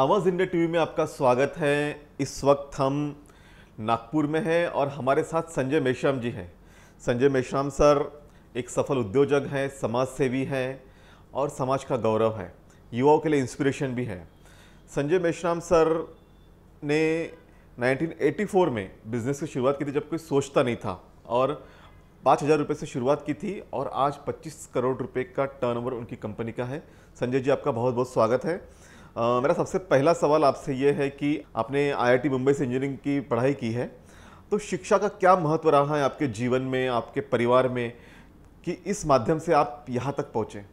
आवाज़ India TV में आपका स्वागत है इस वक्त हम नागपुर में हैं और हमारे साथ संजय मेश्राम जी हैं संजय मेश्राम सर एक सफल उद्योजक हैं समाज सेवी हैं और समाज का गौरव है युवाओं के लिए इंस्पिरेशन भी है संजय मेश्राम सर ने 1984 में बिज़नेस की शुरुआत की थी जब कोई सोचता नहीं था और पाँच हज़ार रुपये से शुरुआत की थी और आज 25 करोड़ रुपए का टर्नओवर उनकी कंपनी का है संजय जी आपका बहुत बहुत स्वागत है मेरा सबसे पहला सवाल आपसे ये है कि आपने आईआईटी मुंबई से इंजीनियरिंग की पढ़ाई की है तो शिक्षा का क्या महत्व रहा है आपके जीवन में आपके परिवार में कि इस माध्यम से आप यहाँ तक पहुँचे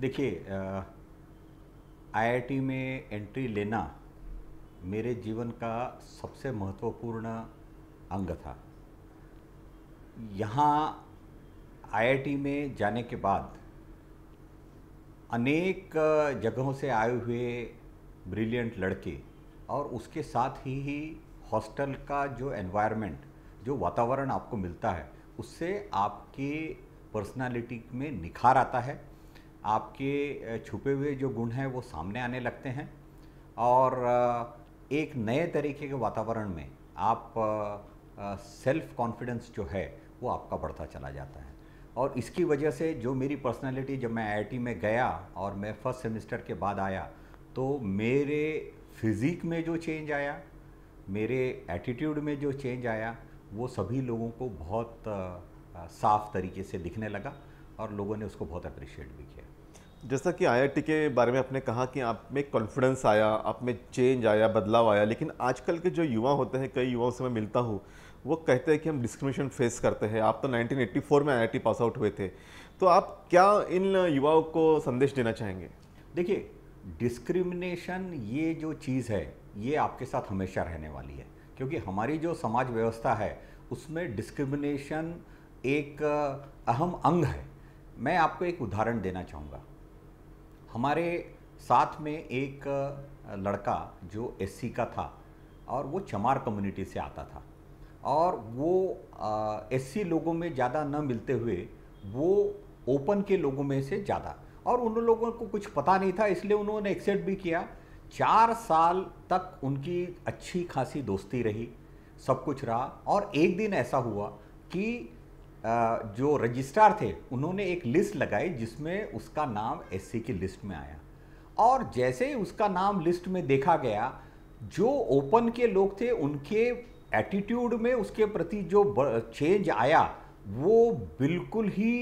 देखिए आईआईटी में एंट्री लेना मेरे जीवन का सबसे महत्वपूर्ण अंग था यहाँ आईआईटी में जाने के बाद अनेक जगहों से आए हुए ब्रिलियंट लड़के और उसके साथ ही ही हॉस्टल का जो एनवायरनमेंट जो वातावरण आपको मिलता है उससे आपके पर्सनालिटी में निखार आता है आपके छुपे हुए जो गुण हैं वो सामने आने लगते हैं और एक नए तरीके के वातावरण में आप सेल्फ कॉन्फिडेंस जो है वो आपका बढ़ता चला जाता है और इसकी वजह से जो मेरी पर्सनालिटी जब मैं आईआईटी में गया और मैं फर्स्ट सेमेस्टर के बाद आया तो मेरे फिज़िक में जो चेंज आया मेरे एटीट्यूड में जो चेंज आया वो सभी लोगों को बहुत साफ तरीके से दिखने लगा और लोगों ने उसको बहुत अप्रिशिएट भी किया जैसा कि आईआईटी के बारे में आपने कहा कि आप में कॉन्फिडेंस आया आप में चेंज आया बदलाव आया लेकिन आजकल के जो युवा होते हैं कई युवाओं से मैं मिलता हूँ वो कहते हैं कि हम डिस्क्रिमिनेशन फेस करते हैं आप तो 1984 में आई पास आउट हुए थे तो आप क्या इन युवाओं को संदेश देना चाहेंगे देखिए डिस्क्रिमिनेशन ये जो चीज़ है ये आपके साथ हमेशा रहने वाली है क्योंकि हमारी जो समाज व्यवस्था है उसमें डिस्क्रिमिनेशन एक अहम अंग है मैं आपको एक उदाहरण देना चाहूँगा हमारे साथ में एक लड़का जो एससी का था और वो चमार कम्युनिटी से आता था और वो एस लोगों में ज़्यादा न मिलते हुए वो ओपन के लोगों में से ज़्यादा और उन लोगों को कुछ पता नहीं था इसलिए उन्होंने एक्सेप्ट भी किया चार साल तक उनकी अच्छी खासी दोस्ती रही सब कुछ रहा और एक दिन ऐसा हुआ कि जो रजिस्ट्रार थे उन्होंने एक लिस्ट लगाई जिसमें उसका नाम एस की लिस्ट में आया और जैसे ही उसका नाम लिस्ट में देखा गया जो ओपन के लोग थे उनके एटीट्यूड में उसके प्रति जो चेंज आया वो बिल्कुल ही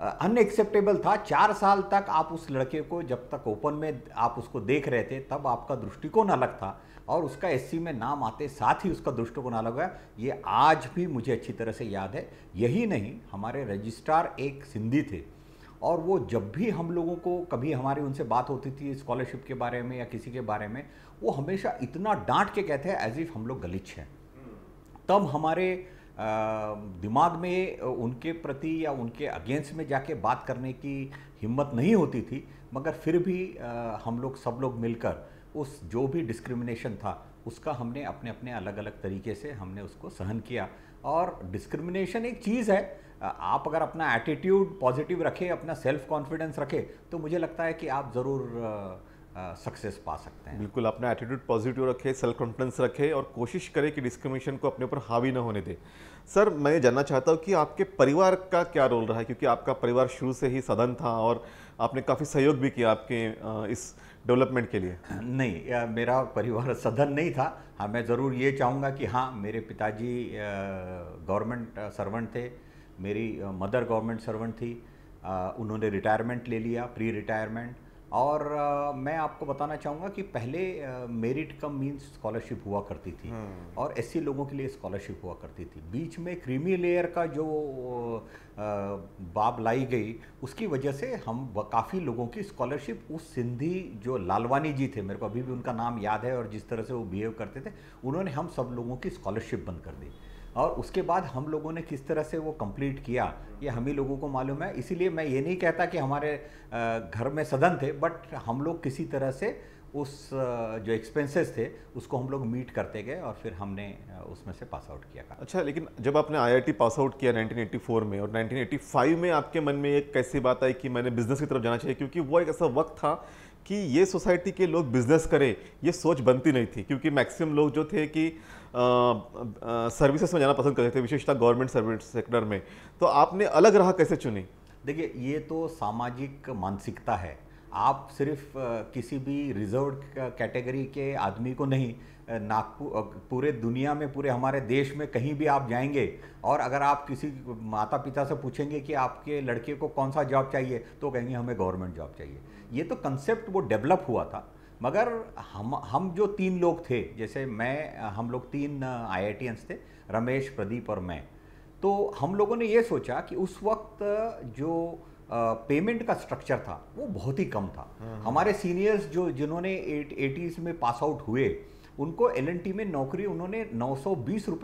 अनएक्सेप्टेबल था चार साल तक आप उस लड़के को जब तक ओपन में आप उसको देख रहे थे तब आपका दृष्टिकोण अलग था और उसका एससी में नाम आते साथ ही उसका दृष्टिकोण अलग हुआ ये आज भी मुझे अच्छी तरह से याद है यही नहीं हमारे रजिस्ट्रार एक सिंधी थे और वो जब भी हम लोगों को कभी हमारी उनसे बात होती थी स्कॉलरशिप के बारे में या किसी के बारे में वो हमेशा इतना डांट के कहते हैं एज इफ हम लोग गलिच हैं तब हमारे दिमाग में उनके प्रति या उनके अगेंस्ट में जाके बात करने की हिम्मत नहीं होती थी मगर फिर भी हम लोग सब लोग मिलकर उस जो भी डिस्क्रिमिनेशन था उसका हमने अपने अपने अलग अलग तरीके से हमने उसको सहन किया और डिस्क्रिमिनेशन एक चीज़ है आप अगर अपना एटीट्यूड पॉजिटिव रखें अपना सेल्फ कॉन्फिडेंस रखें तो मुझे लगता है कि आप ज़रूर सक्सेस पा सकते हैं बिल्कुल अपना एटीट्यूड पॉजिटिव रखे सेल्फ कॉन्फिडेंस रखे और कोशिश करें कि डिस्क्रिमिनेशन को अपने ऊपर हावी ना होने दें सर मैं जानना चाहता हूँ कि आपके परिवार का क्या रोल रहा है क्योंकि आपका परिवार शुरू से ही सदन था और आपने काफ़ी सहयोग भी किया आपके इस डेवलपमेंट के लिए नहीं मेरा परिवार सदन नहीं था हाँ मैं ज़रूर ये चाहूँगा कि हाँ मेरे पिताजी गवर्नमेंट सर्वेंट थे मेरी मदर गवर्नमेंट सर्वेंट थी उन्होंने रिटायरमेंट ले लिया प्री रिटायरमेंट और आ, मैं आपको बताना चाहूँगा कि पहले मेरिट कम मीन्स स्कॉलरशिप हुआ करती थी हम्म। और एस लोगों के लिए स्कॉलरशिप हुआ करती थी बीच में क्रीमी लेयर का जो आ, बाब लाई गई उसकी वजह से हम काफ़ी लोगों की स्कॉलरशिप उस सिंधी जो लालवानी जी थे मेरे को अभी भी उनका नाम याद है और जिस तरह से वो बिहेव करते थे उन्होंने हम सब लोगों की स्कॉलरशिप बंद कर दी और उसके बाद हम लोगों ने किस तरह से वो कंप्लीट किया ये हम ही लोगों को मालूम है इसीलिए मैं ये नहीं कहता कि हमारे घर में सदन थे बट हम लोग किसी तरह से उस जो एक्सपेंसेस थे उसको हम लोग मीट करते गए और फिर हमने उसमें से पास आउट किया अच्छा लेकिन जब आपने आईआईटी पास आउट किया 1984 में और 1985 में आपके मन में एक कैसी बात आई कि मैंने बिजनेस की तरफ जाना चाहिए क्योंकि वो एक ऐसा वक्त था कि ये सोसाइटी के लोग बिजनेस करें ये सोच बनती नहीं थी क्योंकि मैक्सिमम लोग जो थे कि सर्विसेज में जाना पसंद करते थे विशेषतः गवर्नमेंट सर्विस सेक्टर में तो आपने अलग राह कैसे चुनी देखिए ये तो सामाजिक मानसिकता है आप सिर्फ किसी भी रिजर्व कैटेगरी के आदमी को नहीं नागपुर पूरे दुनिया में पूरे हमारे देश में कहीं भी आप जाएंगे और अगर आप किसी माता पिता से पूछेंगे कि आपके लड़के को कौन सा जॉब चाहिए तो कहेंगे हमें गवर्नमेंट जॉब चाहिए ये तो कंसेप्ट वो डेवलप हुआ था मगर हम हम जो तीन लोग थे जैसे मैं हम लोग तीन आई थे रमेश प्रदीप और मैं तो हम लोगों ने ये सोचा कि उस वक्त जो पेमेंट का स्ट्रक्चर था वो बहुत ही कम था हाँ। हमारे सीनियर्स जो जिन्होंने एटीज़ में पास आउट हुए उनको एल में नौकरी उन्होंने नौ सौ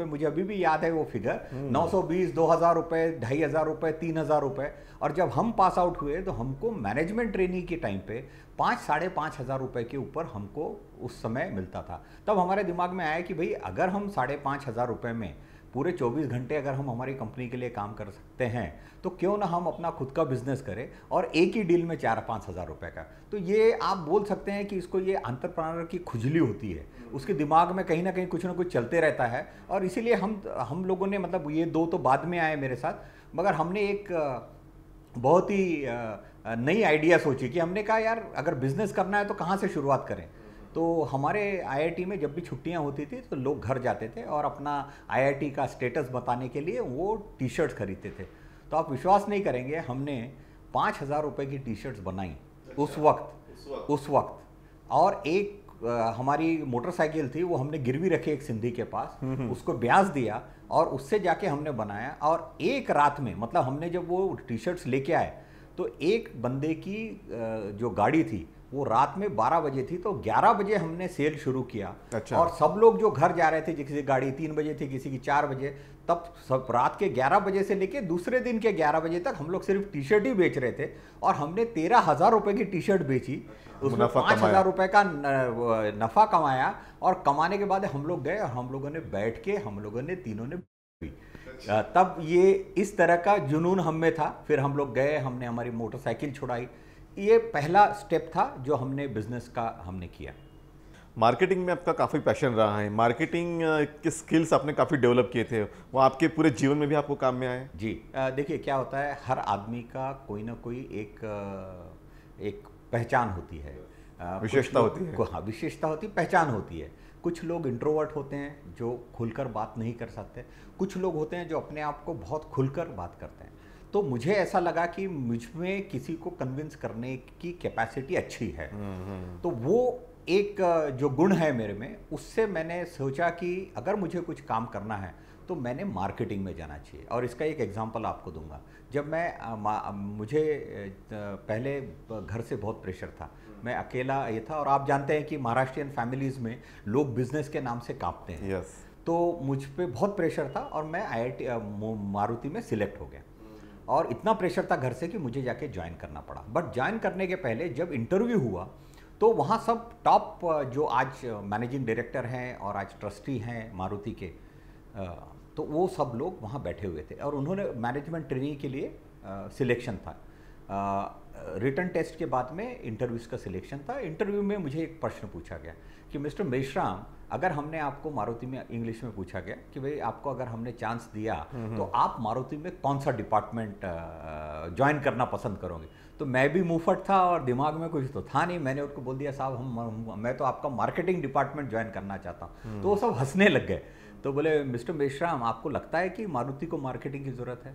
मुझे अभी भी याद है वो फिगर हम्म। नौ सौ बीस दो हज़ार रुपये ढाई हज़ार रुपये तीन हज़ार रुपये और जब हम पास आउट हुए तो हमको मैनेजमेंट ट्रेनिंग के टाइम पे पाँच साढ़े पाँच हज़ार रुपये के ऊपर हमको उस समय मिलता था तब हमारे दिमाग में आया कि भाई अगर हम साढ़े पाँच हज़ार रुपये में पूरे 24 घंटे अगर हम हमारी कंपनी के लिए काम कर सकते हैं तो क्यों ना हम अपना खुद का बिजनेस करें और एक ही डील में चार पाँच हज़ार रुपये का तो ये आप बोल सकते हैं कि इसको ये अंतरप्रणर की खुजली होती है उसके दिमाग में कहीं ना कहीं कुछ ना कुछ चलते रहता है और इसीलिए हम हम लोगों ने मतलब ये दो तो बाद में आए मेरे साथ मगर हमने एक बहुत ही नई आइडिया सोची कि हमने कहा यार अगर बिज़नेस करना है तो कहाँ से शुरुआत करें तो हमारे आईआईटी में जब भी छुट्टियां होती थी तो लोग घर जाते थे और अपना आईआईटी का स्टेटस बताने के लिए वो टी शर्ट्स खरीदते थे तो आप विश्वास नहीं करेंगे हमने पाँच हज़ार रुपये की टी शर्ट्स बनाई अच्छा, उस वक्त उस वक्त और एक हमारी मोटरसाइकिल थी वो हमने गिरवी रखी एक सिंधी के पास हम्म, हम्म। उसको ब्याज दिया और उससे जाके हमने बनाया और एक रात में मतलब हमने जब वो टी शर्ट्स लेके आए तो एक बंदे की जो गाड़ी थी वो रात में 12 बजे थी तो 11 बजे हमने सेल शुरू किया अच्छा। और सब लोग जो घर जा रहे थे किसी की गाड़ी तीन बजे थी किसी की चार बजे तब सब रात के 11 बजे से लेके दूसरे दिन के 11 बजे तक हम लोग सिर्फ टी शर्ट ही बेच रहे थे और हमने तेरह हज़ार रुपये की टी शर्ट बेची उसमें पाँच हज़ार रुपये का नफ़ा कमाया और कमाने के बाद हम लोग गए और हम लोगों ने बैठ के हम लोगों ने तीनों ने अच्छा। तब ये इस तरह का जुनून हम में था फिर हम लोग गए हमने हमारी मोटरसाइकिल छुड़ाई ये पहला स्टेप था जो हमने बिजनेस का हमने किया मार्केटिंग में आपका काफ़ी पैशन रहा है मार्केटिंग के स्किल्स आपने काफ़ी डेवलप किए थे वो आपके पूरे जीवन में भी आपको काम में आए जी देखिए क्या होता है हर आदमी का कोई ना कोई एक एक पहचान होती है विशेषता होती है हाँ विशेषता होती पहचान होती है कुछ लोग इंट्रोवर्ट होते हैं जो खुलकर बात नहीं कर सकते कुछ लोग होते हैं जो अपने आप को बहुत खुलकर बात करते हैं तो मुझे ऐसा लगा कि मुझ में किसी को कन्विंस करने की कैपेसिटी अच्छी है तो वो एक जो गुण है मेरे में उससे मैंने सोचा कि अगर मुझे कुछ काम करना है तो मैंने मार्केटिंग में जाना चाहिए और इसका एक एग्जांपल आपको दूंगा जब मैं मुझे पहले घर से बहुत प्रेशर था हम्म। मैं अकेला ये था और आप जानते हैं कि महाराष्ट्रियन फैमिलीज़ में लोग बिजनेस के नाम से कांपते हैं yes. तो मुझ पर बहुत प्रेशर था और मैं आई मारुति में सिलेक्ट हो गया और इतना प्रेशर था घर से कि मुझे जाके ज्वाइन करना पड़ा बट ज्वाइन करने के पहले जब इंटरव्यू हुआ तो वहाँ सब टॉप जो आज मैनेजिंग डायरेक्टर हैं और आज ट्रस्टी हैं मारुति के तो वो सब लोग वहाँ बैठे हुए थे और उन्होंने मैनेजमेंट ट्रेनिंग के लिए सिलेक्शन था रिटर्न टेस्ट के बाद में इंटरव्यूज़ का सिलेक्शन था इंटरव्यू में मुझे एक प्रश्न पूछा गया कि मिस्टर मेश्राम अगर हमने आपको मारुति में इंग्लिश में पूछा गया कि भाई आपको अगर हमने चांस दिया तो आप मारुति में कौन सा डिपार्टमेंट ज्वाइन करना पसंद करोगे तो मैं भी मुफट था और दिमाग में कुछ तो था नहीं मैंने उनको बोल दिया साहब हम मैं तो आपका मार्केटिंग डिपार्टमेंट ज्वाइन करना चाहता हूँ हम्म। तो वो सब हंसने लग गए तो बोले मिस्टर मेश्राम आपको लगता है कि मारुति को मार्केटिंग की ज़रूरत है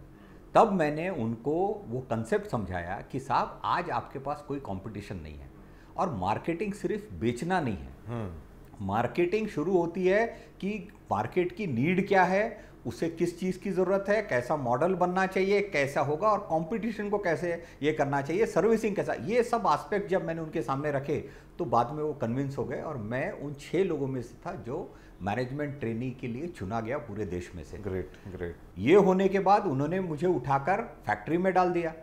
तब मैंने उनको वो कंसेप्ट समझाया कि साहब आज आपके पास कोई कंपटीशन नहीं है और मार्केटिंग सिर्फ बेचना नहीं है हम्म। मार्केटिंग शुरू होती है कि मार्केट की नीड क्या है उसे किस चीज़ की ज़रूरत है कैसा मॉडल बनना चाहिए कैसा होगा और कंपटीशन को कैसे ये करना चाहिए सर्विसिंग कैसा ये सब आस्पेक्ट जब मैंने उनके सामने रखे तो बाद में वो कन्विंस हो गए और मैं उन छः लोगों में से था जो मैनेजमेंट ट्रेनिंग के लिए चुना गया पूरे देश में से ग्रेट ग्रेट ये होने के बाद उन्होंने मुझे उठाकर फैक्ट्री में डाल दिया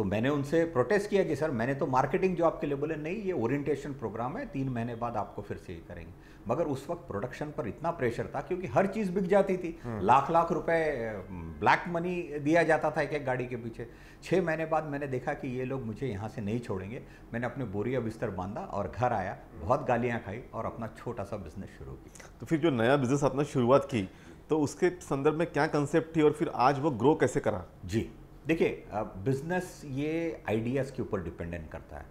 तो मैंने उनसे प्रोटेस्ट किया कि सर मैंने तो मार्केटिंग जॉब के लिए बोले नहीं ये ओरिएंटेशन प्रोग्राम है तीन महीने बाद आपको फिर से ये करेंगे मगर उस वक्त प्रोडक्शन पर इतना प्रेशर था क्योंकि हर चीज़ बिक जाती थी हम्म। लाख लाख रुपए ब्लैक मनी दिया जाता था एक एक गाड़ी के पीछे छः महीने बाद मैंने देखा कि ये लोग मुझे यहाँ से नहीं छोड़ेंगे मैंने अपने बोरिया बिस्तर बांधा और घर आया बहुत गालियाँ खाई और अपना छोटा सा बिजनेस शुरू किया तो फिर जो नया बिजनेस आपने शुरुआत की तो उसके संदर्भ में क्या कंसेप्ट थी और फिर आज वो ग्रो कैसे करा जी देखिए बिजनेस ये आइडियाज़ के ऊपर डिपेंडेंट करता है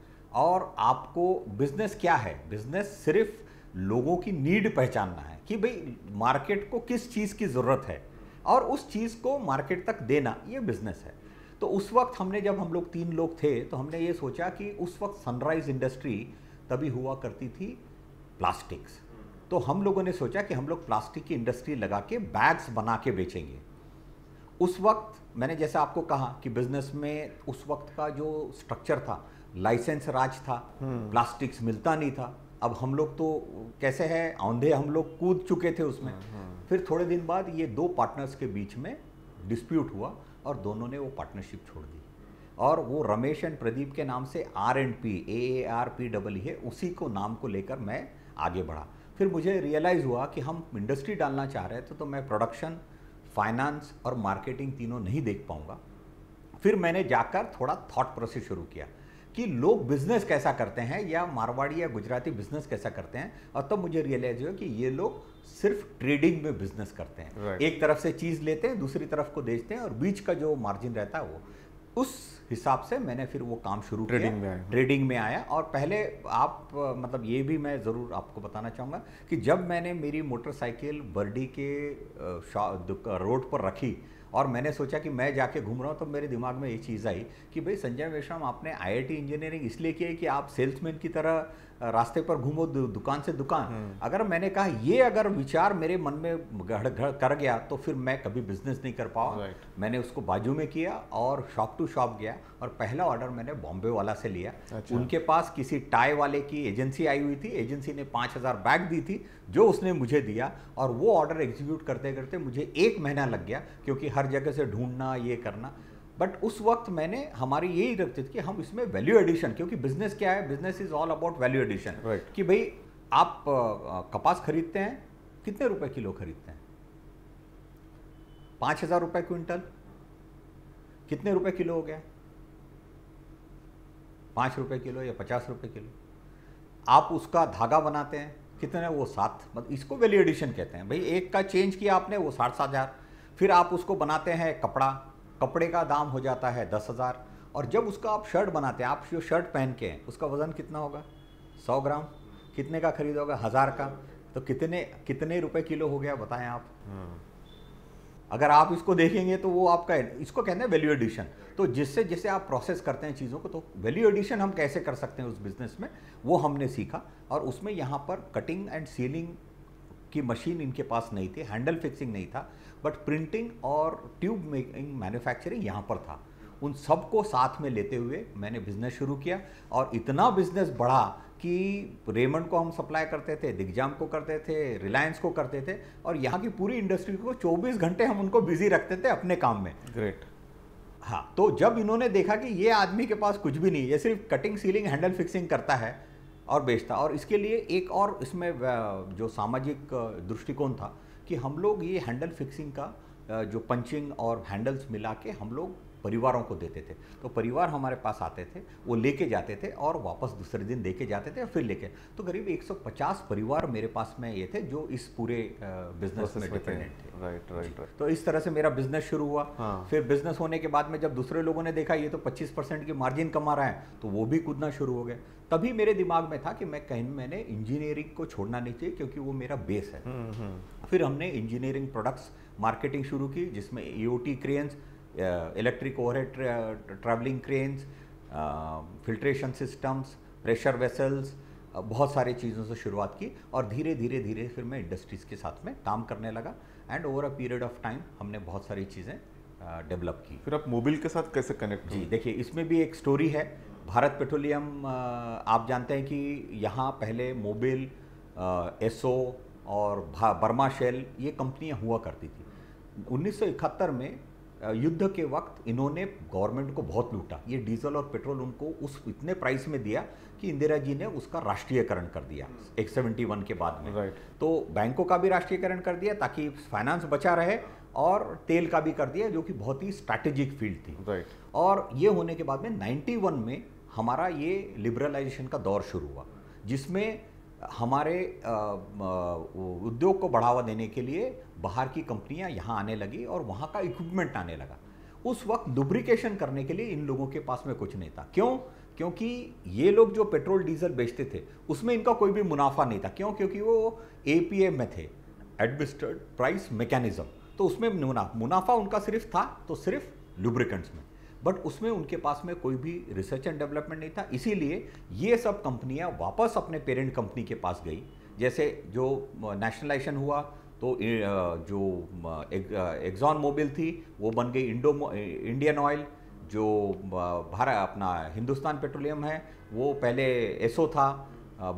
और आपको बिजनेस क्या है बिजनेस सिर्फ लोगों की नीड पहचानना है कि भाई मार्केट को किस चीज़ की ज़रूरत है और उस चीज़ को मार्केट तक देना ये बिजनेस है तो उस वक्त हमने जब हम लोग तीन लोग थे तो हमने ये सोचा कि उस वक्त सनराइज इंडस्ट्री तभी हुआ करती थी प्लास्टिक्स तो हम लोगों ने सोचा कि हम लोग प्लास्टिक की इंडस्ट्री लगा के बैग्स बना के बेचेंगे उस वक्त मैंने जैसा आपको कहा कि बिजनेस में उस वक्त का जो स्ट्रक्चर था लाइसेंस राज था प्लास्टिक्स हम्म। मिलता नहीं था अब हम लोग तो कैसे है औंधे हम लोग कूद चुके थे उसमें हम्म, हम्म। फिर थोड़े दिन बाद ये दो पार्टनर्स के बीच में डिस्प्यूट हुआ और दोनों ने वो पार्टनरशिप छोड़ दी और वो रमेश एंड प्रदीप के नाम से R and P A R P double है उसी को नाम को लेकर मैं आगे बढ़ा फिर मुझे रियलाइज़ हुआ कि हम इंडस्ट्री डालना चाह रहे थे तो मैं प्रोडक्शन फाइनेंस और मार्केटिंग तीनों नहीं देख पाऊंगा फिर मैंने जाकर थोड़ा थॉट प्रोसेस शुरू किया कि लोग बिजनेस कैसा करते हैं या मारवाड़ी या गुजराती बिजनेस कैसा करते हैं और तब तो मुझे रियलाइज हुआ कि ये लोग सिर्फ ट्रेडिंग में बिजनेस करते हैं right. एक तरफ से चीज़ लेते हैं दूसरी तरफ को बेचते हैं और बीच का जो मार्जिन रहता है वो उस हिसाब से मैंने फिर वो काम शुरू ट्रेडिंग में ट्रेडिंग में आया और पहले आप मतलब ये भी मैं ज़रूर आपको बताना चाहूँगा कि जब मैंने मेरी मोटरसाइकिल बर्डी के रोड पर रखी और मैंने सोचा कि मैं जाके घूम रहा हूँ तो मेरे दिमाग में ये चीज़ आई कि भाई संजय मेश्राम आपने आईआईटी इंजीनियरिंग इसलिए किया कि आप सेल्समैन की तरह रास्ते पर घूमो दुकान से दुकान हम्म। अगर मैंने कहा ये अगर विचार मेरे मन में गड़ गड़ कर गया तो फिर मैं कभी बिजनेस नहीं कर पाऊँ मैंने उसको बाजू में किया और शॉप टू शॉप गया और पहला ऑर्डर मैंने बॉम्बे वाला से लिया अच्छा। उनके पास किसी टाई वाले की एजेंसी आई हुई थी एजेंसी ने पाँच हज़ार बैग दी थी जो उसने मुझे दिया और वो ऑर्डर एग्जीक्यूट करते करते मुझे एक महीना लग गया क्योंकि हर जगह से ढूंढना ये करना बट उस वक्त मैंने हमारी यही रखती थी कि हम इसमें वैल्यू एडिशन क्योंकि बिजनेस क्या है business is all about value addition right कि भाई आप कपास खरीदते हैं कितने रुपए किलो खरीदते हैं पाँच हज़ार रुपये क्विंटल कितने रुपए किलो हो गया पाँच रुपये किलो या पचास रुपये किलो आप उसका धागा बनाते हैं कितने वो सात मतलब इसको वैल्यू एडिशन कहते हैं भाई एक का चेंज किया आपने वो साठ सात हज़ार फिर आप उसको बनाते हैं कपड़ा कपड़े का दाम हो जाता है दस हज़ार और जब उसका आप शर्ट बनाते हैं आप जो शर्ट पहन के हैं उसका वज़न कितना होगा सौ ग्राम कितने का खरीदा होगा हज़ार का तो कितने कितने रुपए किलो हो गया बताएं आप हम्म। अगर आप इसको देखेंगे तो वो आपका इसको कहते हैं वैल्यू एडिशन तो जिससे जिससे आप प्रोसेस करते हैं चीज़ों को तो वैल्यू एडिशन हम कैसे कर सकते हैं उस बिज़नेस में वो हमने सीखा और उसमें यहाँ पर कटिंग एंड सीलिंग की मशीन इनके पास नहीं थी हैंडल फिक्सिंग नहीं था बट प्रिंटिंग और ट्यूब मेकिंग मैन्युफैक्चरिंग यहाँ पर था उन सबको साथ में लेते हुए मैंने बिजनेस शुरू किया और इतना बिजनेस बढ़ा कि रेमंड को हम सप्लाई करते थे दिग्जाम को करते थे रिलायंस को करते थे और यहाँ की पूरी इंडस्ट्री को 24 घंटे हम उनको बिजी रखते थे अपने काम में ग्रेट हाँ तो जब इन्होंने देखा कि ये आदमी के पास कुछ भी नहीं ये सिर्फ कटिंग सीलिंग हैंडल फिक्सिंग करता है और बेचता और इसके लिए एक और इसमें जो सामाजिक दृष्टिकोण था कि हम लोग ये हैंडल फिक्सिंग का जो पंचिंग और हैंडल्स मिला के हम लोग परिवारों को देते थे तो परिवार हमारे पास आते थे वो लेके जाते थे और वापस दूसरे दिन देके जाते थे फिर लेके तो करीब 150 परिवार मेरे पास में ये थे जो इस पूरे बिजनेस में डिपेंडेंट थे राइट राइट राइट तो इस तरह से मेरा बिजनेस शुरू हुआ हाँ। फिर बिजनेस होने के बाद में जब दूसरे लोगों ने देखा ये तो पच्चीस परसेंट की मार्जिन कमा रहा है तो वो भी कूदना शुरू हो गए तभी मेरे दिमाग में था कि मैं कहीं मैंने इंजीनियरिंग को छोड़ना नहीं चाहिए क्योंकि वो मेरा बेस है हम्म, हम्म। फिर हमने इंजीनियरिंग प्रोडक्ट्स मार्केटिंग शुरू की जिसमें EOT O cranes Uh, electric overhead tra traveling cranes, uh, filtration systems, pressure vessels, uh, बहुत सारे चीज़ों से शुरुआत की और धीरे धीरे धीरे फिर मैं इंडस्ट्रीज़ के साथ में काम करने लगा and over a period of time हमने बहुत सारी चीज़ें डेवलप की फिर आप मोबिल के साथ कैसे कनेक्ट जी देखिए इसमें भी एक स्टोरी है भारत पेट्रोलियम आप जानते हैं कि यहाँ पहले मोबिल एसओ और बर्मा शेल ये कंपनियाँ हुआ करती थी उन्नीस में युद्ध के वक्त इन्होंने गवर्नमेंट को बहुत लूटा ये डीजल और पेट्रोल उनको उस इतने प्राइस में दिया कि इंदिरा जी ने उसका राष्ट्रीयकरण कर दिया एक सेवेंटी वन के बाद में right. तो बैंकों का भी राष्ट्रीयकरण कर दिया ताकि फाइनेंस बचा रहे और तेल का भी कर दिया जो कि बहुत ही स्ट्रैटेजिक फील्ड थी right. और ये होने के बाद में नाइन्टी में हमारा ये लिबरलाइजेशन का दौर शुरू हुआ जिसमें हमारे उद्योग को बढ़ावा देने के लिए बाहर की कंपनियां यहाँ आने लगी और वहाँ का इक्विपमेंट आने लगा उस वक्त डुब्रिकेशन करने के लिए इन लोगों के पास में कुछ नहीं था क्यों क्योंकि ये लोग जो पेट्रोल डीजल बेचते थे उसमें इनका कोई भी मुनाफा नहीं था क्यों क्योंकि वो ए में थे एडमिनिस्टर्ड प्राइस मैकेनिज्म तो उसमें मुनाफा मुनाफा उनका सिर्फ था तो सिर्फ लुब्रिकेंट्स में बट उसमें उनके पास में कोई भी रिसर्च एंड डेवलपमेंट नहीं था इसीलिए ये सब कंपनियां वापस अपने पेरेंट कंपनी के पास गई जैसे जो नेशनलाइजेशन हुआ तो जो एग्जॉन मोबिल थी वो बन गई इंडो इंडियन ऑयल जो भारत अपना हिंदुस्तान पेट्रोलियम है वो पहले एसओ था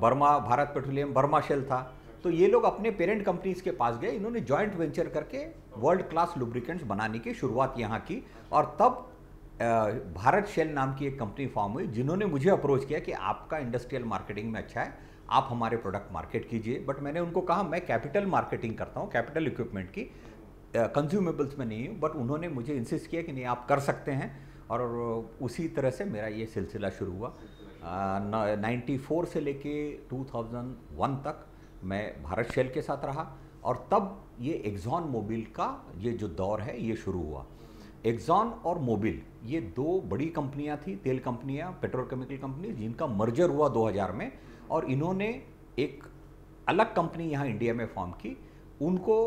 Burmah Bharat petroleum Burmah Shell था तो ये लोग अपने पेरेंट कंपनीज के पास गए इन्होंने जॉइंट वेंचर करके वर्ल्ड क्लास लुब्रिकेंट्स बनाने की शुरुआत यहाँ की और तब भारत शेल नाम की एक कंपनी फॉर्म हुई जिन्होंने मुझे अप्रोच किया कि आपका इंडस्ट्रियल मार्केटिंग में अच्छा है आप हमारे प्रोडक्ट मार्केट कीजिए बट मैंने उनको कहा मैं कैपिटल मार्केटिंग करता हूँ कैपिटल इक्विपमेंट की कंज्यूमेबल्स में नहीं हूँ बट उन्होंने मुझे इंसिस्ट किया कि नहीं आप कर सकते हैं और उसी तरह से मेरा ये सिलसिला शुरू हुआ नाइन्टी फोर से लेके टू थाउजेंड वन तक मैं भारत शेल के साथ रहा और तब ये एग्जॉन मोबिल का ये जो दौर है ये शुरू हुआ एग्जॉन और मोबिल ये दो बड़ी कंपनियां थी तेल कंपनियां पेट्रोकेमिकल कंपनी जिनका मर्जर हुआ 2000 में और इन्होंने एक अलग कंपनी यहाँ इंडिया में फॉर्म की उनको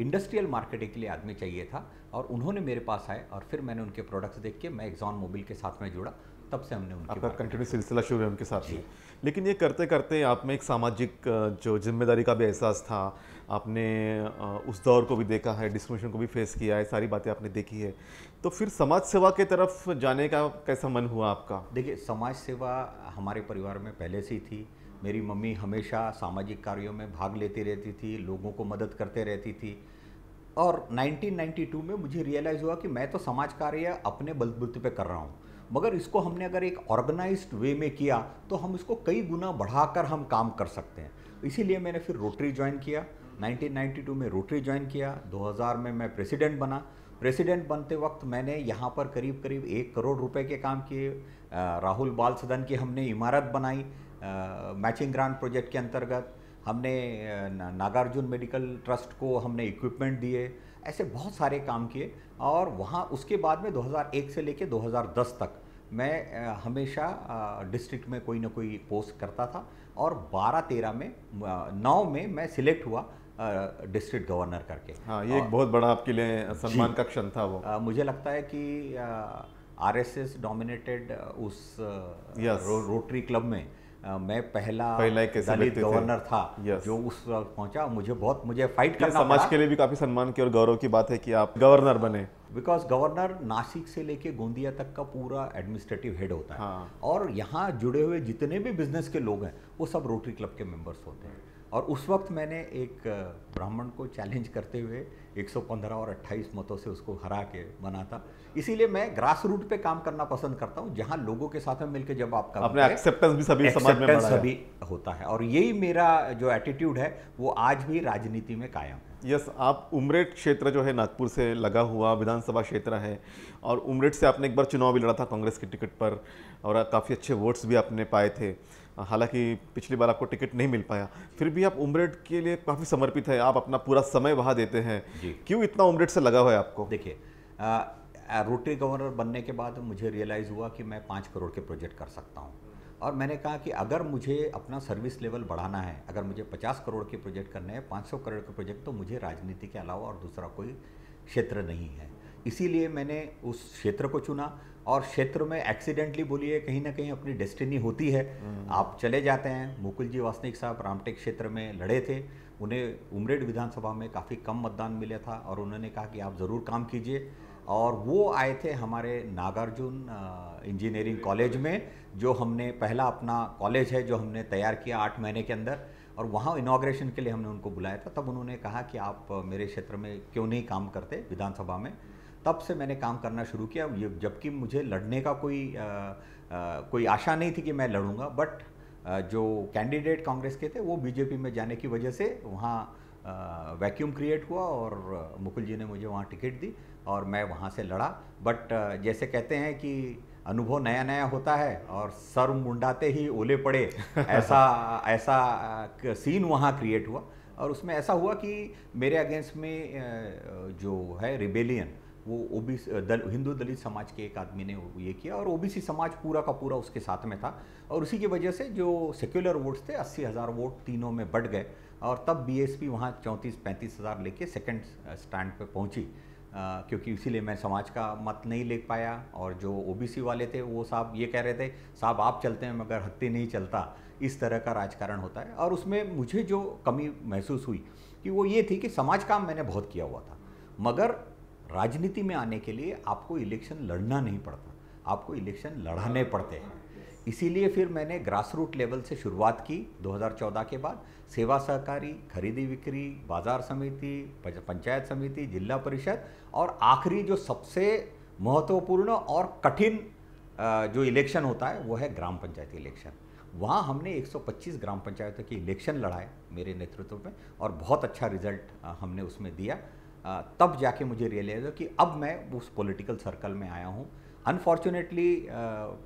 इंडस्ट्रियल मार्केटिंग के लिए आदमी चाहिए था और उन्होंने मेरे पास आए और फिर मैंने उनके प्रोडक्ट्स देख के मैं एग्जॉन मोबिल के साथ में जुड़ा तब से हमने आपका कंटिन्यू सिलसिला शुरू है उनके साथ ही लेकिन ये करते करते आप में एक सामाजिक जो जिम्मेदारी का भी एहसास था आपने उस दौर को भी देखा है डिस्क्रिमिनेशन को भी फेस किया है सारी बातें आपने देखी है तो फिर समाज सेवा के तरफ जाने का कैसा मन हुआ आपका देखिए समाज सेवा हमारे परिवार में पहले से ही थी मेरी मम्मी हमेशा सामाजिक कार्यों में भाग लेती रहती थी लोगों को मदद करते रहती थी और 1992 में मुझे रियलाइज़ हुआ कि मैं तो समाज कार्य अपने बलबूते पे कर रहा हूँ मगर इसको हमने अगर एक ऑर्गेनाइज्ड वे में किया तो हम इसको कई गुना बढ़ाकर हम काम कर सकते हैं इसीलिए मैंने फिर रोटरी ज्वाइन किया 1992 में रोटरी ज्वाइन किया 2000 में मैं प्रेसिडेंट बना प्रेसिडेंट बनते वक्त मैंने यहाँ पर करीब करीब एक करोड़ रुपए के काम किए राहुल बाल सदन की हमने इमारत बनाई मैचिंग ग्रांट प्रोजेक्ट के अंतर्गत हमने नागार्जुन मेडिकल ट्रस्ट को हमने इक्विपमेंट दिए ऐसे बहुत सारे काम किए और वहाँ उसके बाद में 2001 से लेकर 2010 तक मैं हमेशा डिस्ट्रिक्ट में कोई ना कोई पोस्ट करता था और 12-13 में नौ में मैं सिलेक्ट हुआ डिस्ट्रिक्ट गवर्नर करके हाँ ये एक बहुत बड़ा आपके लिए सम्मान का क्षण था वो आ, मुझे लगता है कि आरएसएस डोमिनेटेड उस रो, रोटरी क्लब में आ, मैं पहला पहला दलित गवर्नर था जो उस वक्त पहुंचा मुझे बहुत मुझे फाइट करना समाज के लिए भी काफी सम्मान की और गौरव की बात है कि आप गवर्नर बने बिकॉज गवर्नर नासिक से लेके गोंदिया तक का पूरा एडमिनिस्ट्रेटिव हेड होता है हाँ। और यहाँ जुड़े हुए जितने भी बिजनेस के लोग हैं वो सब रोटरी क्लब के मेंबर्स होते हैं और उस वक्त मैंने एक ब्राह्मण को चैलेंज करते हुए 115 और 28 मतों से उसको हरा के बना था इसीलिए मैं ग्रास रूट पे काम करना पसंद करता हूँ जहाँ लोगों के साथ में मिलकर जब आपका अपने एक्सेप्टेंस भी सभी समाज में सभी होता है और यही मेरा जो एटीट्यूड है वो आज भी राजनीति में कायम है यस yes, आप उमरेट क्षेत्र जो है नागपुर से लगा हुआ विधानसभा क्षेत्र है और उमरेट से आपने एक बार चुनाव भी लड़ा था कांग्रेस की टिकट पर और काफ़ी अच्छे वोट्स भी आपने पाए थे हालांकि पिछली बार आपको टिकट नहीं मिल पाया फिर भी आप उमरेड के लिए काफ़ी समर्पित हैं आप अपना पूरा समय वहाँ देते हैं क्यों इतना उमरेड से लगा हुआ है आपको देखिए रोटरी गवर्नर बनने के बाद मुझे रियलाइज़ हुआ कि मैं पाँच करोड़ के प्रोजेक्ट कर सकता हूँ और मैंने कहा कि अगर मुझे अपना सर्विस लेवल बढ़ाना है अगर मुझे 50 करोड़ के प्रोजेक्ट करने हैं 500 करोड़ के प्रोजेक्ट तो मुझे राजनीति के अलावा और दूसरा कोई क्षेत्र नहीं है इसीलिए मैंने उस क्षेत्र को चुना और क्षेत्र में एक्सीडेंटली बोलिए कहीं ना कहीं अपनी डेस्टिनी होती है हम्म। आप चले जाते हैं मुकुल जी वासनिक साहब रामटेक क्षेत्र में लड़े थे उन्हें उमरेड विधानसभा में काफ़ी कम मतदान मिला था और उन्होंने कहा कि आप ज़रूर काम कीजिए और वो आए थे हमारे नागार्जुन इंजीनियरिंग कॉलेज में जो हमने पहला अपना कॉलेज है जो हमने तैयार किया आठ महीने के अंदर और वहाँ इनाग्रेशन के लिए हमने उनको बुलाया था तब उन्होंने कहा कि आप मेरे क्षेत्र में क्यों नहीं काम करते विधानसभा में तब से मैंने काम करना शुरू किया ये जबकि मुझे लड़ने का कोई आ, आ, कोई आशा नहीं थी कि मैं लड़ूंगा बट जो कैंडिडेट कांग्रेस के थे वो बीजेपी में जाने की वजह से वहाँ वैक्यूम क्रिएट हुआ और मुकुल जी ने मुझे वहाँ टिकट दी और मैं वहाँ से लड़ा बट जैसे कहते हैं कि अनुभव नया नया होता है और सर मुंडाते ही ओले पड़े ऐसा ऐसा सीन वहाँ क्रिएट हुआ और उसमें ऐसा हुआ कि मेरे अगेंस्ट में जो है रिबेलियन वो ओ बी दल, हिंदू दलित समाज के एक आदमी ने ये किया और ओबीसी समाज पूरा का पूरा उसके साथ में था और उसी की वजह से जो सेक्युलर वोट्स थे अस्सी हज़ार वोट तीनों में बढ़ गए और तब बीएसपी वहाँ चौंतीस पैंतीस हज़ार लेके सेकेंड स्टैंड पे पहुँची क्योंकि इसीलिए मैं समाज का मत नहीं ले पाया और जो ओबीसी वाले थे वो साहब ये कह रहे थे साहब आप चलते हैं मगर हत्ती नहीं चलता इस तरह का राजकारण होता है और उसमें मुझे जो कमी महसूस हुई कि वो ये थी कि समाज काम मैंने बहुत किया हुआ था मगर राजनीति में आने के लिए आपको इलेक्शन लड़ना नहीं पड़ता आपको इलेक्शन लड़ाने पड़ते हैं इसीलिए फिर मैंने ग्रास रूट लेवल से शुरुआत की 2014 के बाद सेवा सहकारी खरीदी बिक्री बाजार समिति पंचायत समिति जिला परिषद और आखिरी जो सबसे महत्वपूर्ण और कठिन जो इलेक्शन होता है वो है ग्राम पंचायत इलेक्शन वहाँ हमने 125 ग्राम पंचायतों की इलेक्शन लड़ाए मेरे नेतृत्व में और बहुत अच्छा रिजल्ट हमने उसमें दिया तब जाके मुझे रियलाइज हो कि अब मैं उस पॉलिटिकल सर्कल में आया हूँ अनफॉर्चुनेटली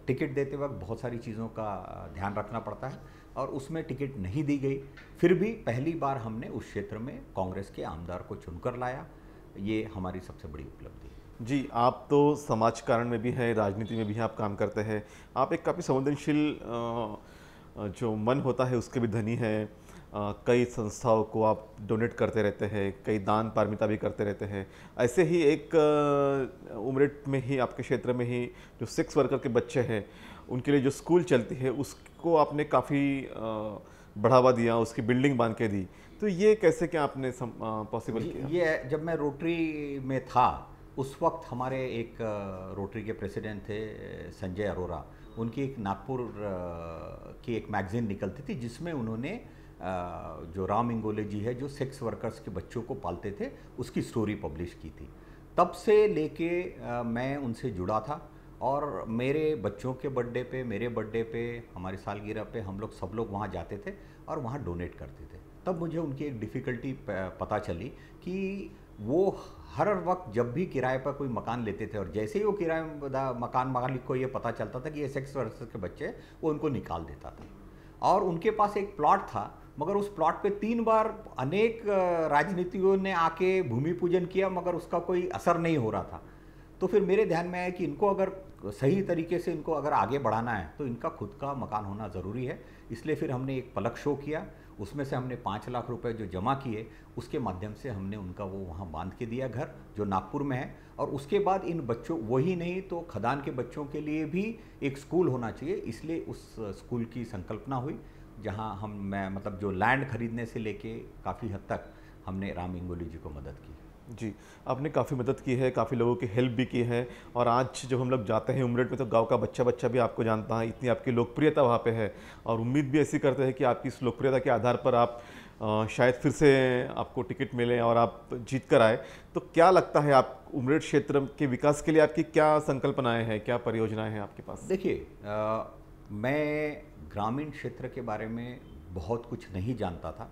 टिकट देते वक्त बहुत सारी चीज़ों का ध्यान रखना पड़ता है और उसमें टिकट नहीं दी गई फिर भी पहली बार हमने उस क्षेत्र में कांग्रेस के आमदार को चुनकर लाया ये हमारी सबसे बड़ी उपलब्धि जी आप तो समाज कारण में भी हैं राजनीति में भी आप काम करते हैं आप एक काफ़ी संवेदनशील जो मन होता है उसके भी धनी हैं कई संस्थाओं को आप डोनेट करते रहते हैं कई दान पारमिता भी करते रहते हैं ऐसे ही एक उमरेट में ही आपके क्षेत्र में ही जो सिक्स वर्कर के बच्चे हैं उनके लिए जो स्कूल चलती है उसको आपने काफ़ी बढ़ावा दिया उसकी बिल्डिंग बांध के दी तो ये कैसे क्या आपने पॉसिबल किया ये जब मैं रोटरी में था उस वक्त हमारे एक रोटरी के प्रेसिडेंट थे संजय अरोरा उनकी एक नागपुर की एक मैगज़ीन निकलती थी जिसमें उन्होंने जो राम इंगोले जी है जो सेक्स वर्कर्स के बच्चों को पालते थे उसकी स्टोरी पब्लिश की थी तब से लेके मैं उनसे जुड़ा था और मेरे बच्चों के बर्थडे पे मेरे बर्थडे पे हमारी सालगिरह पे हम लोग सब लोग वहाँ जाते थे और वहाँ डोनेट करते थे तब मुझे उनकी एक डिफ़िकल्टी पता चली कि वो हर वक्त जब भी किराए पर कोई मकान लेते थे और जैसे ही वो किराए मकान मालिक को ये पता चलता था कि ये सेक्स वर्कर्स के बच्चे वो उनको निकाल देता था और उनके पास एक प्लॉट था मगर उस प्लॉट पे तीन बार अनेक राजनीतियों ने आके भूमि पूजन किया मगर उसका कोई असर नहीं हो रहा था तो फिर मेरे ध्यान में आया कि इनको अगर सही तरीके से इनको अगर आगे बढ़ाना है तो इनका खुद का मकान होना ज़रूरी है इसलिए फिर हमने एक पलक शो किया उसमें से हमने पाँच लाख रुपए जो जमा किए उसके माध्यम से हमने उनका वो वहाँ बांध के दिया घर जो नागपुर में है और उसके बाद इन बच्चों वही नहीं तो खदान के बच्चों के लिए भी एक स्कूल होना चाहिए इसलिए उस स्कूल की संकल्पना हुई जहाँ हम मैं मतलब जो लैंड खरीदने से लेके काफ़ी हद तक हमने राम इंगोली जी को मदद की जी आपने काफ़ी मदद की है काफ़ी लोगों की हेल्प भी की है और आज जब हम लोग जाते हैं उमरेट में तो गांव का बच्चा बच्चा भी आपको जानता है इतनी आपकी लोकप्रियता वहाँ पे है और उम्मीद भी ऐसी करते हैं कि आपकी इस लोकप्रियता के आधार पर आप शायद फिर से आपको टिकट मिले और आप जीत कर आए तो क्या लगता है आप उमरेट क्षेत्र के विकास के लिए आपकी क्या संकल्पनाएँ हैं क्या परियोजनाएँ हैं आपके पास देखिए मैं ग्रामीण क्षेत्र के बारे में बहुत कुछ नहीं जानता था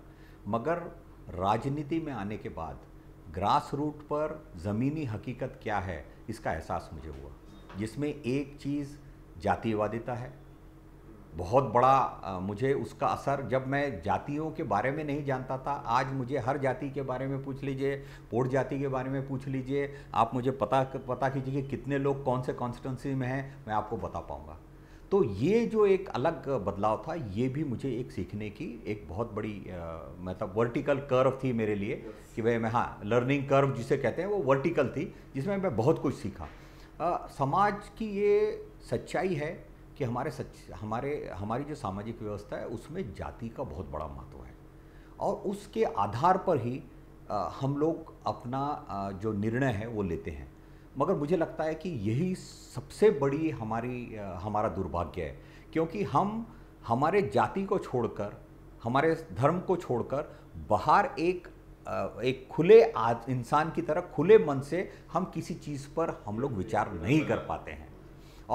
मगर राजनीति में आने के बाद ग्रास रूट पर ज़मीनी हकीकत क्या है इसका एहसास मुझे हुआ जिसमें एक चीज़ जातिवादिता है बहुत बड़ा मुझे उसका असर जब मैं जातियों के बारे में नहीं जानता था आज मुझे हर जाति के बारे में पूछ लीजिए पोड़ जाति के बारे में पूछ लीजिए आप मुझे पता पता कीजिए कि कितने लोग कौन से कॉन्स्टिट्यूंसी में हैं मैं आपको बता पाऊँगा तो ये जो एक अलग बदलाव था ये भी मुझे एक सीखने की एक बहुत बड़ी मतलब वर्टिकल कर्व थी मेरे लिए कि भाई मैं हाँ लर्निंग कर्व जिसे कहते हैं वो वर्टिकल थी जिसमें मैं बहुत कुछ सीखा आ, समाज की ये सच्चाई है कि हमारे सच हमारे हमारी जो सामाजिक व्यवस्था है उसमें जाति का बहुत बड़ा महत्व है और उसके आधार पर ही आ, हम लोग अपना आ, जो निर्णय है वो लेते हैं मगर मुझे लगता है कि यही सबसे बड़ी हमारी हमारा दुर्भाग्य है क्योंकि हम हमारे जाति को छोड़कर हमारे धर्म को छोड़कर बाहर एक एक खुले आज इंसान की तरह खुले मन से हम किसी चीज़ पर हम लोग विचार नहीं कर पाते हैं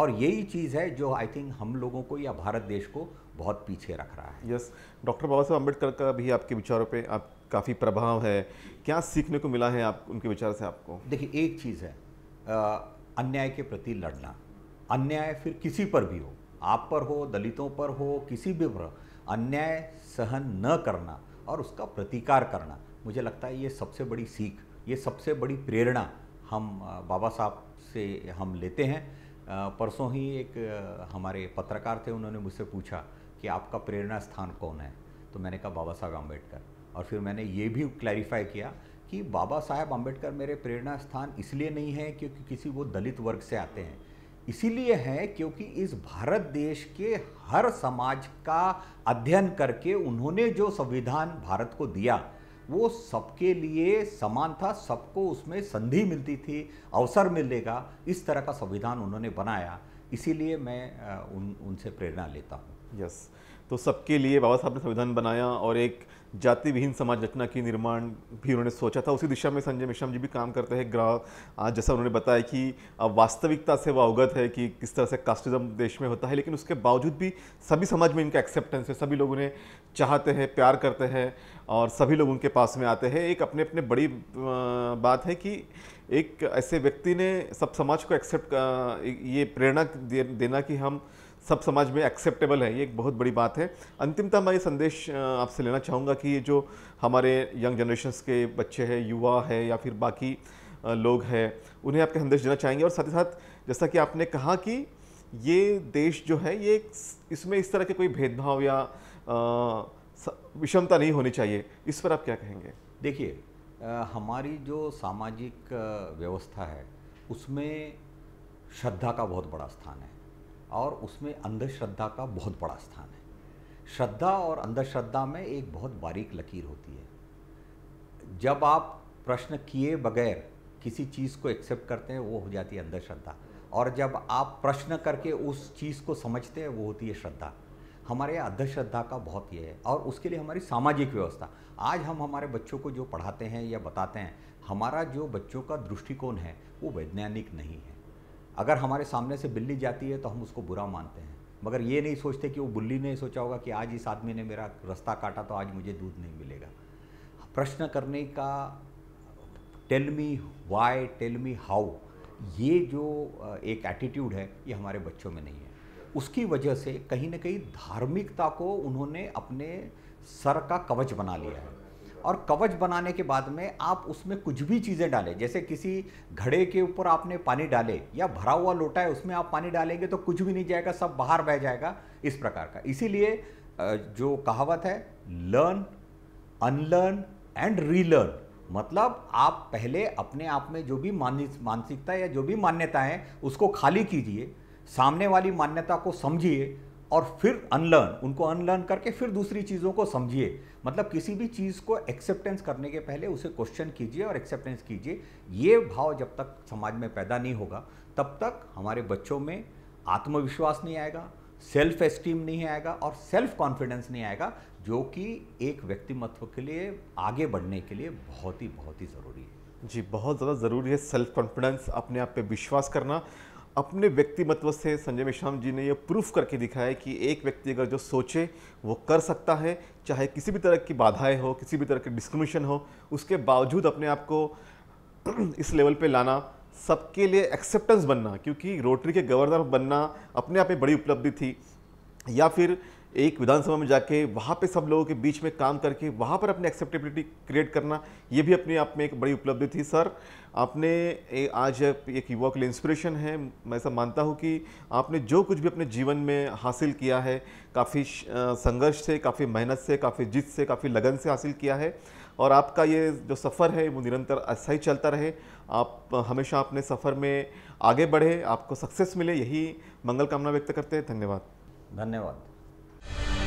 और यही चीज़ है जो आई थिंक हम लोगों को या भारत देश को बहुत पीछे रख रहा है यस डॉक्टर बाबा साहब अम्बेडकर का भी आपके विचारों पे आप काफ़ी प्रभाव है क्या सीखने को मिला है आप उनके विचार से आपको देखिए एक चीज़ है अन्याय के प्रति लड़ना अन्याय फिर किसी पर भी हो आप पर हो दलितों पर हो किसी भी पर अन्याय सहन न करना और उसका प्रतिकार करना मुझे लगता है ये सबसे बड़ी सीख ये सबसे बड़ी प्रेरणा हम बाबा साहब से हम लेते हैं परसों ही एक हमारे पत्रकार थे उन्होंने मुझसे पूछा कि आपका प्रेरणा स्थान कौन है तो मैंने कहा बाबा साहब आम्बेडकर और फिर मैंने ये भी क्लैरिफाई किया कि बाबा साहेब अम्बेडकर मेरे प्रेरणा स्थान इसलिए नहीं है क्योंकि किसी वो दलित वर्ग से आते हैं इसीलिए है क्योंकि इस भारत देश के हर समाज का अध्ययन करके उन्होंने जो संविधान भारत को दिया वो सबके लिए समान था सबको उसमें संधि मिलती थी अवसर मिलेगा इस तरह का संविधान उन्होंने बनाया इसीलिए मैं उन उनसे प्रेरणा लेता हूँ यस तो सबके लिए बाबा साहब ने संविधान बनाया और एक जाति विहीन समाज रचना की निर्माण भी उन्होंने सोचा था उसी दिशा में संजय मिश्रम जी भी काम करते हैं ग्रह आज जैसा उन्होंने बताया कि अब वास्तविकता से वह अवगत है कि किस तरह से कास्टिज्म देश में होता है लेकिन उसके बावजूद भी सभी समाज में इनका एक्सेप्टेंस है सभी लोग उन्हें चाहते हैं प्यार करते हैं और सभी लोग उनके पास में आते हैं एक अपने अपने बड़ी बात है कि एक ऐसे व्यक्ति ने सब समाज को एक्सेप्ट ये प्रेरणा देना कि हम सब समाज में एक्सेप्टेबल है ये एक बहुत बड़ी बात है अंतिमतः मैं ये संदेश आपसे लेना चाहूँगा कि ये जो हमारे यंग जनरेशन्स के बच्चे हैं युवा है या फिर बाकी लोग हैं उन्हें आपके संदेश देना चाहेंगे और साथ ही साथ जैसा कि आपने कहा कि ये देश जो है ये इसमें इस तरह के कोई भेदभाव या विषमता नहीं होनी चाहिए इस पर आप क्या कहेंगे देखिए हमारी जो सामाजिक व्यवस्था है उसमें श्रद्धा का बहुत बड़ा स्थान है और उसमें अंधश्रद्धा का बहुत बड़ा स्थान है श्रद्धा और अंधश्रद्धा में एक बहुत बारीक लकीर होती है जब आप प्रश्न किए बगैर किसी चीज़ को एक्सेप्ट करते हैं वो हो जाती है अंधश्रद्धा और जब आप प्रश्न करके उस चीज़ को समझते हैं वो होती है श्रद्धा हमारे यहाँ अंधश्रद्धा का बहुत ये है और उसके लिए हमारी सामाजिक व्यवस्था आज हम हमारे बच्चों को जो पढ़ाते हैं या बताते हैं हमारा जो बच्चों का दृष्टिकोण है वो वैज्ञानिक नहीं है अगर हमारे सामने से बिल्ली जाती है तो हम उसको बुरा मानते हैं मगर ये नहीं सोचते कि वो बुल्ली ने सोचा होगा कि आज इस आदमी ने मेरा रास्ता काटा तो आज मुझे दूध नहीं मिलेगा प्रश्न करने का tell me why tell me how ये जो एक एटीट्यूड है ये हमारे बच्चों में नहीं है उसकी वजह से कहीं ना कहीं धार्मिकता को उन्होंने अपने सर का कवच बना लिया है और कवच बनाने के बाद में आप उसमें कुछ भी चीज़ें डालें जैसे किसी घड़े के ऊपर आपने पानी डाले या भरा हुआ लोटा है उसमें आप पानी डालेंगे तो कुछ भी नहीं जाएगा सब बाहर बह जाएगा इस प्रकार का इसीलिए जो कहावत है लर्न अनलर्न एंड रीलर्न मतलब आप पहले अपने आप में जो भी मानसिकता या जो भी मान्यता है उसको खाली कीजिए सामने वाली मान्यता को समझिए और फिर अनलर्न उनको अनलर्न करके फिर दूसरी चीज़ों को समझिए मतलब किसी भी चीज़ को एक्सेप्टेंस करने के पहले उसे क्वेश्चन कीजिए और एक्सेप्टेंस कीजिए ये भाव जब तक समाज में पैदा नहीं होगा तब तक हमारे बच्चों में आत्मविश्वास नहीं आएगा सेल्फ एस्टीम नहीं आएगा और सेल्फ कॉन्फिडेंस नहीं आएगा जो कि एक व्यक्तिमत्व के लिए आगे बढ़ने के लिए बहुत ही बहुत ही ज़रूरी है जी बहुत ज़्यादा ज़रूरी है सेल्फ कॉन्फिडेंस अपने आप पे विश्वास करना अपने व्यक्तिमत्व से संजय मेश्राम जी ने यह प्रूफ करके दिखाया है कि एक व्यक्ति अगर जो सोचे वो कर सकता है चाहे किसी भी तरह की बाधाएं हो किसी भी तरह की डिस्क्रिमिनेशन हो उसके बावजूद अपने आप को इस लेवल पे लाना सबके लिए एक्सेप्टेंस बनना क्योंकि रोटरी के गवर्नर बनना अपने आप में बड़ी उपलब्धि थी या फिर एक विधानसभा में जाके वहाँ पे सब लोगों के बीच में काम करके वहाँ पर अपनी एक्सेप्टेबिलिटी क्रिएट करना ये भी अपने आप में एक बड़ी उपलब्धि थी सर आपने आज एक युवा के लिए इंस्पिरेशन है मैं ऐसा मानता हूँ कि आपने जो कुछ भी अपने जीवन में हासिल किया है काफ़ी संघर्ष से काफ़ी मेहनत से काफ़ी जिद से काफ़ी लगन से हासिल किया है और आपका ये जो सफ़र है वो निरंतर ऐसा ही चलता रहे आप हमेशा अपने सफ़र में आगे बढ़े आपको सक्सेस मिले यही मंगल कामना व्यक्त करते हैं धन्यवाद धन्यवाद you